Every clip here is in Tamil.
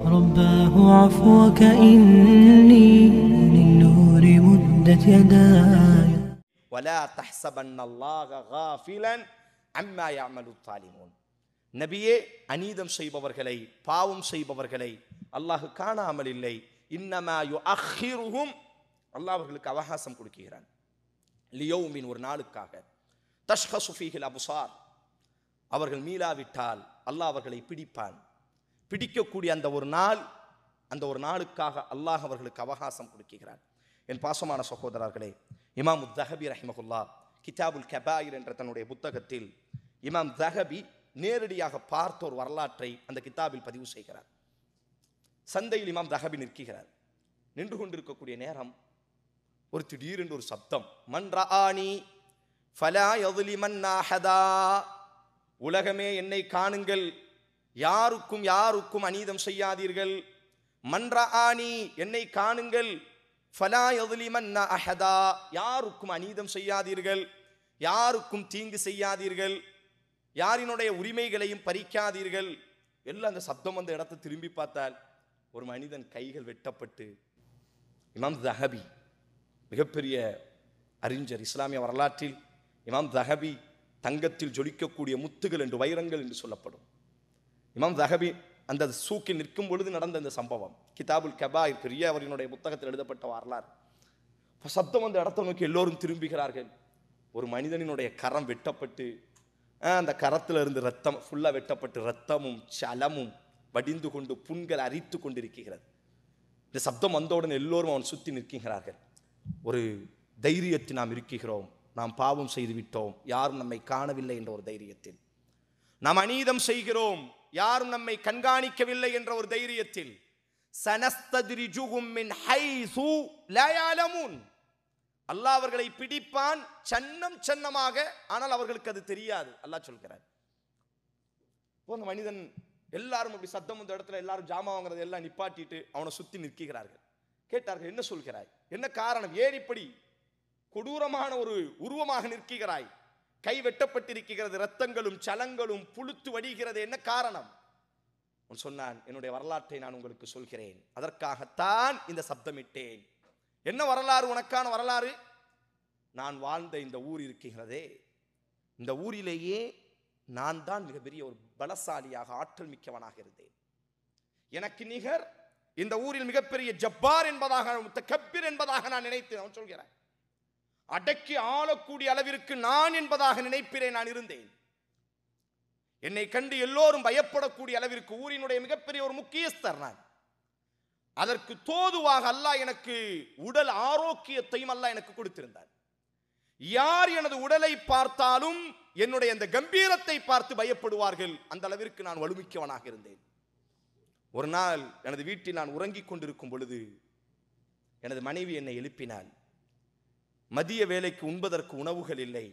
رباه عفوك إني للنور مدت يداي ولا تحسبن الله غافلا عما يعمل الظالمون نبي أنيدم شيب فاوم باوم شيب بركلي الله كان عمل لي إنما يؤخرهم الله بركلك وحاسم كركيران ليوم ورنالك كاهر تشخص فيه الأبصار அவர்கள் மீளாவிட்டால் அல்லாஹ் அவர்களை بديبان பிடிக்கக்கூடிய அந்த ஒரு நாள் அந்த ஒரு நாளுக்காக அல்லாஹ் அவர்களுக்கு அவகாசம் கொடுக்கிறார் என் பாசமான சகோதரர்களே இமாம் தஹபி ரஹிமகுல்லா கிதாபுல் கபாயிர் என்ற தன்னுடைய புத்தகத்தில் இமாம் தஹபி நேரடியாக பார்த்த ஒரு வரலாற்றை அந்த கிதாபில் பதிவு செய்கிறார் சந்தையில் இமாம் தஹபி நிற்கிறார் நின்று கொண்டிருக்கக்கூடிய நேரம் ஒரு திடீரென்று ஒரு சப்தம் மன்றாணி ஃபலா உலகமே என்னை காணுங்கள் யாருக்கும் யாருக்கும் அநீதம் செய்யாதீர்கள் மன்றா ஆணி என்னை காணுங்கள் ஃபலா எதுலிமன்னா அஹதா யாருக்கும் அநீதம் செய்யாதீர்கள் யாருக்கும் தீங்கு செய்யாதீர்கள் யாரினுடைய உரிமைகளையும் பறிக்காதீர்கள் எல்லாம் அந்த சப்தம் வந்த இடத்தை திரும்பி பார்த்தால் ஒரு மனிதன் கைகள் வெட்டப்பட்டு இமாம் தஹபி மிகப்பெரிய அறிஞர் இஸ்லாமிய வரலாற்றில் இமாம் தஹபி தங்கத்தில் ஜொலிக்கக்கூடிய முத்துகள் என்று வைரங்கள் என்று சொல்லப்படும் இமாம் ஜஹபி அந்த சூக்கில் நிற்கும் பொழுது நடந்த இந்த சம்பவம் கிதாபுல் கபா பெரிய அவரினுடைய புத்தகத்தில் எழுதப்பட்ட வரலாறு சப்தம் அந்த இடத்தை நோக்கி எல்லோரும் திரும்புகிறார்கள் ஒரு மனிதனினுடைய கரம் வெட்டப்பட்டு அந்த கரத்தில் இருந்து ரத்தம் ஃபுல்லாக வெட்டப்பட்டு ரத்தமும் சலமும் வடிந்து கொண்டு புண்கள் அரித்து கொண்டிருக்கிறது இந்த சப்தம் வந்தவுடன் எல்லோரும் அவன் சுற்றி நிற்கிறார்கள் ஒரு தைரியத்தில் நாம் இருக்கிறோம் நாம் பாவம் செய்து விட்டோம் யாரும் நம்மை காணவில்லை என்ற ஒரு தைரியத்தில் நாம் அநீதம் செய்கிறோம் யாரும் நம்மை கண்காணிக்கவில்லை என்ற ஒரு தைரியத்தில் அல்லா அவர்களை பிடிப்பான் சன்னம் சன்னமாக ஆனால் அவர்களுக்கு அது தெரியாது அல்லாஹ் சொல்கிறார் போன மனிதன் எல்லாரும் அப்படி சத்தம் வந்த இடத்துல எல்லாரும் ஜாமா வாங்குறது எல்லாம் நிப்பாட்டிட்டு அவனை சுத்தி நிற்கிறார்கள் கேட்டார்கள் என்ன சொல்கிறாய் என்ன காரணம் ஏன் இப்படி கொடூரமான ஒரு உருவமாக நிற்கிறாய் கை வெட்டப்பட்டிருக்கிறது ரத்தங்களும் சலங்களும் புழுத்து வடிகிறது என்ன காரணம் அவன் சொன்னான் என்னுடைய வரலாற்றை நான் உங்களுக்கு சொல்கிறேன் அதற்காகத்தான் இந்த சப்தமிட்டேன் என்ன வரலாறு உனக்கான வரலாறு நான் வாழ்ந்த இந்த ஊர் இருக்கிறதே இந்த ஊரிலேயே நான் தான் மிகப்பெரிய ஒரு பலசாலியாக ஆற்றல் மிக்கவனாக இருந்தேன் எனக்கு நிகர் இந்த ஊரில் மிகப்பெரிய ஜப்பார் என்பதாக கப்பீர் என்பதாக நான் நினைத்து அவன் சொல்கிறேன் அடக்கி ஆளக்கூடிய அளவிற்கு நான் என்பதாக நினைப்பிறேன் நான் இருந்தேன் என்னை கண்டு எல்லோரும் பயப்படக்கூடிய அளவிற்கு ஊரினுடைய மிகப்பெரிய ஒரு முக்கியஸ்தர் நான் அதற்கு தோதுவாக அல்லாஹ் எனக்கு உடல் ஆரோக்கியத்தையும் அல்லாஹ் எனக்கு கொடுத்திருந்தார் யார் எனது உடலை பார்த்தாலும் என்னுடைய அந்த கம்பீரத்தை பார்த்து பயப்படுவார்கள் அந்த அளவிற்கு நான் வலுமிக்கவனாக இருந்தேன் ஒரு நாள் எனது வீட்டில் நான் உறங்கிக் கொண்டிருக்கும் பொழுது எனது மனைவி என்னை எழுப்பினாள் மதிய வேலைக்கு உண்பதற்கு உணவுகள் இல்லை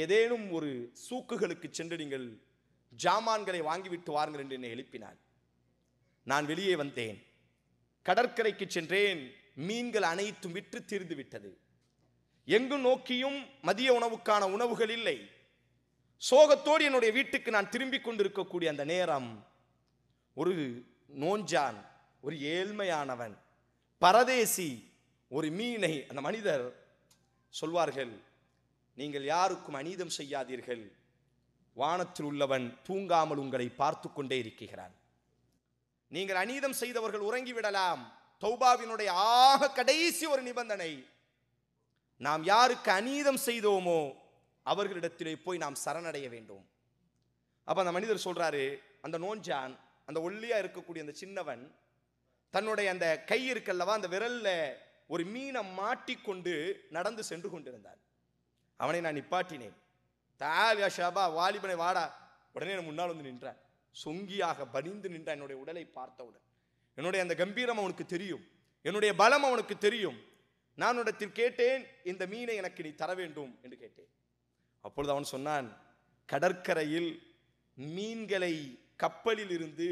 ஏதேனும் ஒரு சூக்குகளுக்கு சென்று நீங்கள் ஜாமான்களை வாங்கிவிட்டு வாருங்கள் என்று என்னை எழுப்பினாள் நான் வெளியே வந்தேன் கடற்கரைக்கு சென்றேன் மீன்கள் அனைத்தும் விற்று தீர்ந்து விட்டது எங்கு நோக்கியும் மதிய உணவுக்கான உணவுகள் இல்லை சோகத்தோடு என்னுடைய வீட்டுக்கு நான் திரும்பி கொண்டிருக்கக்கூடிய அந்த நேரம் ஒரு நோஞ்சான் ஒரு ஏழ்மையானவன் பரதேசி ஒரு மீனை அந்த மனிதர் சொல்வார்கள் நீங்கள் யாருக்கும் அநீதம் செய்யாதீர்கள் வானத்தில் உள்ளவன் தூங்காமல் உங்களை பார்த்து கொண்டே இருக்கிறான் நீங்கள் அநீதம் செய்தவர்கள் உறங்கிவிடலாம் தௌபாவினுடைய ஆக கடைசி ஒரு நிபந்தனை நாம் யாருக்கு அநீதம் செய்தோமோ அவர்களிடத்திலே போய் நாம் சரணடைய வேண்டும் அப்போ அந்த மனிதர் சொல்கிறாரு அந்த நோஞ்சான் அந்த ஒல்லியாக இருக்கக்கூடிய அந்த சின்னவன் தன்னுடைய அந்த கை இருக்கல்லவா அந்த விரலில் ஒரு மீனை மாட்டிக்கொண்டு நடந்து சென்று கொண்டிருந்தான் அவனை நான் நிப்பாட்டினேன் தாய் ஷாபா வாலிபனை வாடா உடனே நான் முன்னால் வந்து நின்றான் சொங்கியாக பணிந்து நின்ற என்னுடைய உடலை பார்த்தவுடன் என்னுடைய அந்த கம்பீரம் அவனுக்கு தெரியும் என்னுடைய பலம் அவனுக்கு தெரியும் நான் உடத்தில் கேட்டேன் இந்த மீனை எனக்கு நீ தர வேண்டும் என்று கேட்டேன் அப்பொழுது அவன் சொன்னான் கடற்கரையில் மீன்களை கப்பலில் இருந்து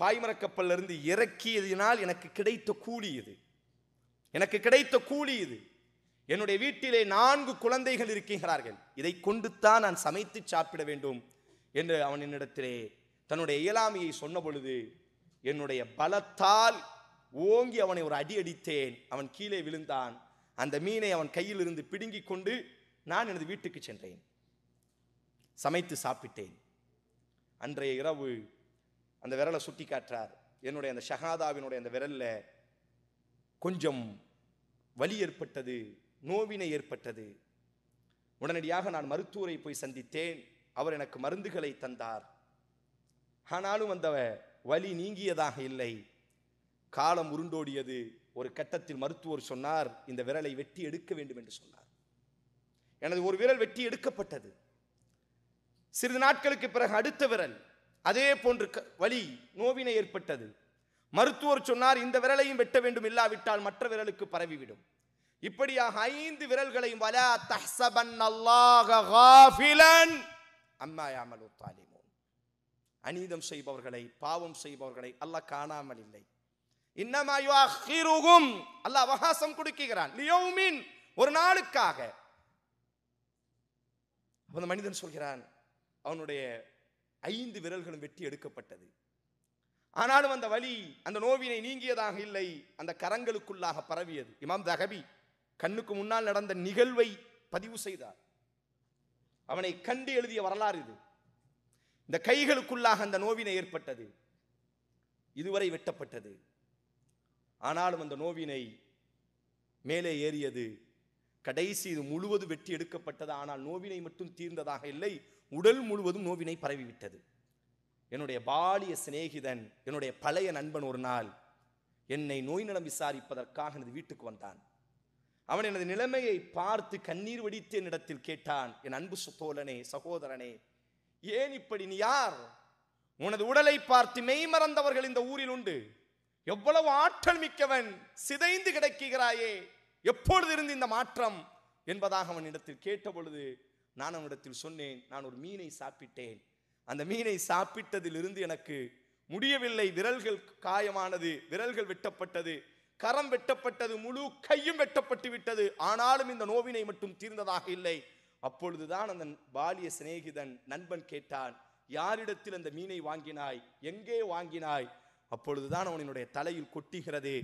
பாய்மரக்கப்பல்லிருந்து இறக்கியதினால் எனக்கு கிடைத்த கூலி இது எனக்கு கிடைத்த கூலி இது என்னுடைய வீட்டிலே நான்கு குழந்தைகள் இருக்கின்றார்கள் இதை கொண்டுத்தான் நான் சமைத்து சாப்பிட வேண்டும் என்று அவன் என்னிடத்திலே தன்னுடைய இயலாமையை சொன்ன பொழுது என்னுடைய பலத்தால் ஓங்கி அவனை ஒரு அடி அடித்தேன் அவன் கீழே விழுந்தான் அந்த மீனை அவன் கையிலிருந்து பிடுங்கிக் கொண்டு நான் எனது வீட்டுக்கு சென்றேன் சமைத்து சாப்பிட்டேன் அன்றைய இரவு அந்த விரலை சுட்டி காட்டுறார் என்னுடைய அந்த ஷஹாதாவினுடைய அந்த விரலில் கொஞ்சம் வலி ஏற்பட்டது நோவினை ஏற்பட்டது உடனடியாக நான் மருத்துவரை போய் சந்தித்தேன் அவர் எனக்கு மருந்துகளை தந்தார் ஆனாலும் அந்த வலி நீங்கியதாக இல்லை காலம் உருண்டோடியது ஒரு கட்டத்தில் மருத்துவர் சொன்னார் இந்த விரலை வெட்டி எடுக்க வேண்டும் என்று சொன்னார் எனது ஒரு விரல் வெட்டி எடுக்கப்பட்டது சிறிது நாட்களுக்கு பிறகு அடுத்த விரல் அதே போன்று வலி நோவினை ஏற்பட்டது மருத்துவர் சொன்னார் இந்த விரலையும் வெட்ட வேண்டும் இல்லாவிட்டால் மற்ற விரலுக்கு பரவிவிடும் இப்படியாக ஐந்து விரல்களையும் வல தஹ்சபன் அநீதம் செய்பவர்களை பாவம் செய்பவர்களை அல்லாஹ் காணாமல் இல்லை இன்னமாயும் அல்ல அவகாசம் கொடுக்கிறான் லியோமின் ஒரு நாளுக்காக அவன் மனிதன் சொல்கிறான் அவனுடைய ஐந்து விரல்களும் வெட்டி எடுக்கப்பட்டது ஆனாலும் அந்த வலி அந்த நோவினை நீங்கியதாக இல்லை அந்த கரங்களுக்குள்ளாக பரவியது இமாம் தகபி கண்ணுக்கு முன்னால் நடந்த நிகழ்வை பதிவு செய்தார் அவனை கண்டு எழுதிய வரலாறு இது இந்த கைகளுக்குள்ளாக அந்த நோவினை ஏற்பட்டது இதுவரை வெட்டப்பட்டது ஆனாலும் அந்த நோவினை மேலே ஏறியது கடைசி இது முழுவதும் வெட்டி எடுக்கப்பட்டது ஆனால் நோவினை மட்டும் தீர்ந்ததாக இல்லை உடல் முழுவதும் நோவினை பரவிவிட்டது என்னுடைய பாலிய சிநேகிதன் என்னுடைய பழைய நண்பன் ஒரு நாள் என்னை நோய் நலம் விசாரிப்பதற்காக எனது வீட்டுக்கு வந்தான் அவன் எனது நிலைமையை பார்த்து கண்ணீர் வடித்து என்னிடத்தில் கேட்டான் என் அன்பு சுத்தோழனே சகோதரனே ஏன் இப்படி நீ யார் உனது உடலை பார்த்து மெய்மறந்தவர்கள் இந்த ஊரில் உண்டு எவ்வளவு ஆற்றல் மிக்கவன் சிதைந்து கிடைக்கிறாயே எப்பொழுது இருந்து இந்த மாற்றம் என்பதாக அவன் இடத்தில் கேட்ட பொழுது நான் அவனிடத்தில் சொன்னேன் நான் ஒரு மீனை சாப்பிட்டேன் அந்த மீனை சாப்பிட்டதிலிருந்து எனக்கு முடியவில்லை விரல்கள் காயமானது விரல்கள் வெட்டப்பட்டது கரம் வெட்டப்பட்டது முழு கையும் வெட்டப்பட்டு விட்டது ஆனாலும் இந்த நோவினை மட்டும் தீர்ந்ததாக இல்லை அப்பொழுதுதான் அந்த பாலிய சிநேகிதன் நண்பன் கேட்டான் யாரிடத்தில் அந்த மீனை வாங்கினாய் எங்கே வாங்கினாய் அப்பொழுதுதான் அவனினுடைய தலையில் கொட்டுகிறது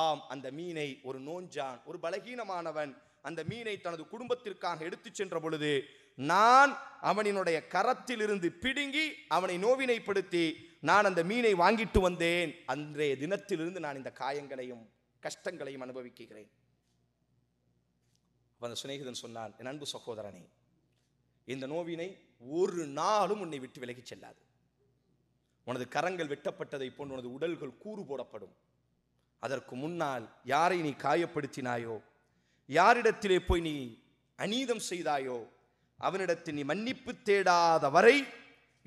ஆம் அந்த மீனை ஒரு நோஞ்சான் ஒரு பலகீனமானவன் அந்த மீனை தனது குடும்பத்திற்காக எடுத்துச் சென்ற பொழுது நான் அவனினுடைய கரத்திலிருந்து பிடுங்கி அவனை நோவினைப்படுத்தி நான் அந்த மீனை வாங்கிட்டு வந்தேன் அன்றைய தினத்திலிருந்து நான் இந்த காயங்களையும் கஷ்டங்களையும் அனுபவிக்கிறேன் அந்த சிநேகிதன் சொன்னான் என் அன்பு சகோதரனே இந்த நோவினை ஒரு நாளும் உன்னை விட்டு விலகிச் செல்லாது உனது கரங்கள் வெட்டப்பட்டதை போன்று உனது உடல்கள் கூறு போடப்படும் அதற்கு முன்னால் யாரை நீ காயப்படுத்தினாயோ யாரிடத்திலே போய் நீ அநீதம் செய்தாயோ அவனிடத்தில் நீ மன்னிப்பு தேடாத வரை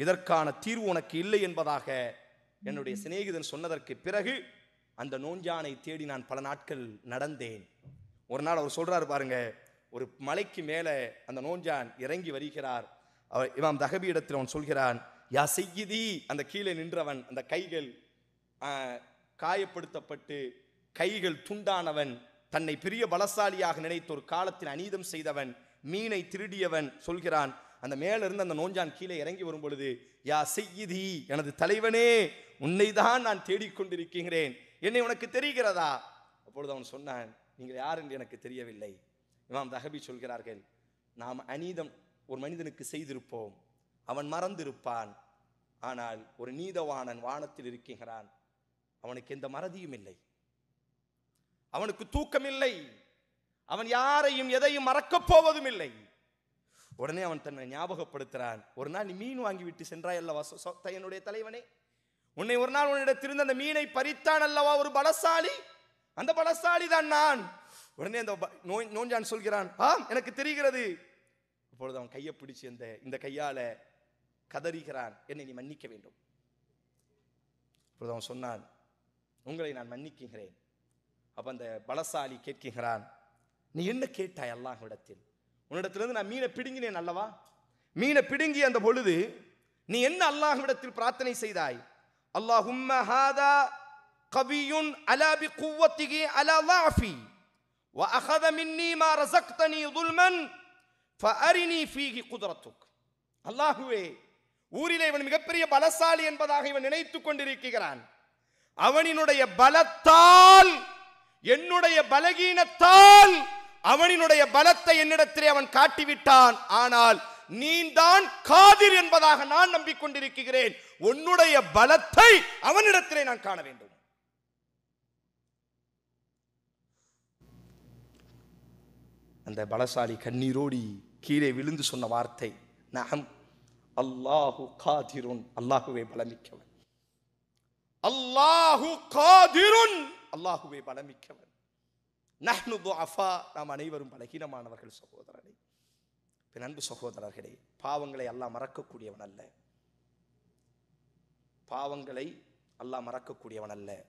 இதற்கான தீர்வு உனக்கு இல்லை என்பதாக என்னுடைய சிநேகிதன் சொன்னதற்கு பிறகு அந்த நோஞ்சானை தேடி நான் பல நாட்கள் நடந்தேன் ஒரு நாள் அவர் சொல்கிறார் பாருங்க ஒரு மலைக்கு மேலே அந்த நோஞ்சான் இறங்கி வருகிறார் அவர் இமாம் தகபி இடத்தில் அவன் சொல்கிறான் யா செய்யுதி அந்த கீழே நின்றவன் அந்த கைகள் காயப்படுத்தப்பட்டு கைகள் துண்டானவன் தன்னை பெரிய பலசாலியாக நினைத்து ஒரு காலத்தில் அநீதம் செய்தவன் மீனை திருடியவன் சொல்கிறான் அந்த மேலிருந்து அந்த நோஞ்சான் கீழே இறங்கி வரும் பொழுது யா செய்யுதி எனது தலைவனே உன்னை தான் நான் தேடிக்கொண்டிருக்கிறேன் என்னை உனக்கு தெரிகிறதா அப்பொழுது அவன் சொன்னான் நீங்கள் யார் என்று எனக்கு தெரியவில்லை இவாம் தஹபி சொல்கிறார்கள் நாம் அநீதம் ஒரு மனிதனுக்கு செய்திருப்போம் அவன் மறந்திருப்பான் ஆனால் ஒரு நீதவானன் வானத்தில் இருக்கின்றான் அவனுக்கு எந்த மறதியும் இல்லை அவனுக்கு தூக்கம் இல்லை அவன் யாரையும் எதையும் மறக்கப் போவதும் இல்லை உடனே அவன் தன்னை ஞாபகப்படுத்துகிறான் ஒரு நாள் நீ மீன் வாங்கி விட்டு சென்றாய் அல்லவா என்னுடைய தலைவனே உன்னை ஒரு நாள் திருந்த அந்த மீனை பறித்தான் அல்லவா ஒரு பலசாலி அந்த பலசாலி தான் நான் உடனே அந்த நோய் நோஞ்சான் சொல்கிறான் ஆம் எனக்கு தெரிகிறது அப்பொழுது அவன் கையை பிடிச்சி அந்த இந்த கையால கதறிகிறான் என்னை நீ மன்னிக்க வேண்டும் அப்பொழுது அவன் சொன்னான் உங்களை நான் மன்னிக்கிறேன் அப்போ அந்த பலசாலி கேட்கிறான் நீ என்ன கேட்டாய் அல்லாஹ்விடத்தில் உன்னிடத்திலிருந்து நான் மீனை பிடுங்கினேன் அல்லவா மீனை பிடுங்கி அந்த பொழுது நீ என்ன அல்லாஹ்விடத்தில் பிரார்த்தனை செய்தாய் அல்லாஹும்ம ஹாதா கவியுன் அலாபி குவத்திகி அலா வாஃபி وأخذ مني ما رزقتني ظلما فأرني فيه அல்லாஹுவே ஊரிலே இவன் மிகப்பெரிய பலசாலி என்பதாக இவன் நினைத்துக் கொண்டிருக்கிறான் அவனினுடைய பலத்தால் என்னுடைய பலகீனத்தால் அவனினுடைய பலத்தை என்னிடத்திலே அவன் காட்டிவிட்டான் ஆனால் தான் காதிர் என்பதாக நான் நம்பிக்கொண்டிருக்கிறேன் உன்னுடைய பலத்தை அவனிடத்திலே நான் காண வேண்டும் அந்த பலசாலி கண்ணீரோடி கீழே விழுந்து சொன்ன வார்த்தை நகம் அல்லாஹு காதிருன் அல்லாஹுவே பலமிக்கவன் அல்லாஹு காதிருன் அல்லாஹுவே பலமிக்கவன் நஹ்னு அஃபா நாம் அனைவரும் பலகீனமானவர்கள் சகோதரனை இப்போ அன்பு சகோதரர்களே பாவங்களை எல்லாம் மறக்கக்கூடியவன் அல்ல பாவங்களை அல்லாஹ் மறக்கக்கூடியவன் அல்ல